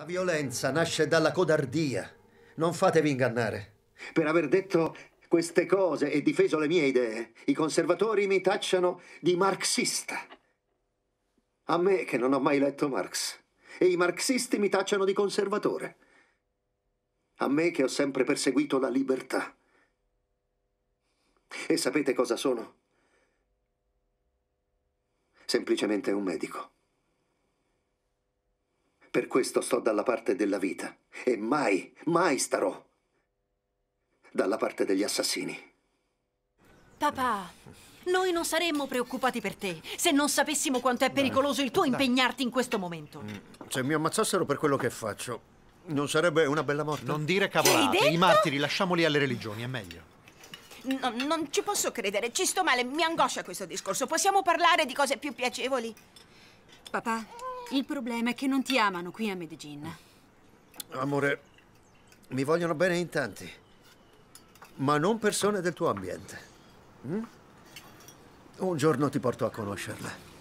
La violenza nasce dalla codardia. Non fatevi ingannare. Per aver detto queste cose e difeso le mie idee, i conservatori mi tacciano di marxista. A me che non ho mai letto Marx. E i marxisti mi tacciano di conservatore. A me che ho sempre perseguito la libertà. E sapete cosa sono? Semplicemente un medico. Per questo sto dalla parte della vita e mai, mai starò dalla parte degli assassini. Papà, noi non saremmo preoccupati per te se non sapessimo quanto è pericoloso il tuo impegnarti in questo momento. Se mm, cioè, mi ammazzassero per quello che faccio, non sarebbe una bella morte. Non dire cavolate, i martiri lasciamoli alle religioni, è meglio. No, non ci posso credere, ci sto male, mi angoscia questo discorso. Possiamo parlare di cose più piacevoli? Papà, il problema è che non ti amano qui a Medellin. Amore, mi vogliono bene in tanti, ma non persone del tuo ambiente. Mm? Un giorno ti porto a conoscerle.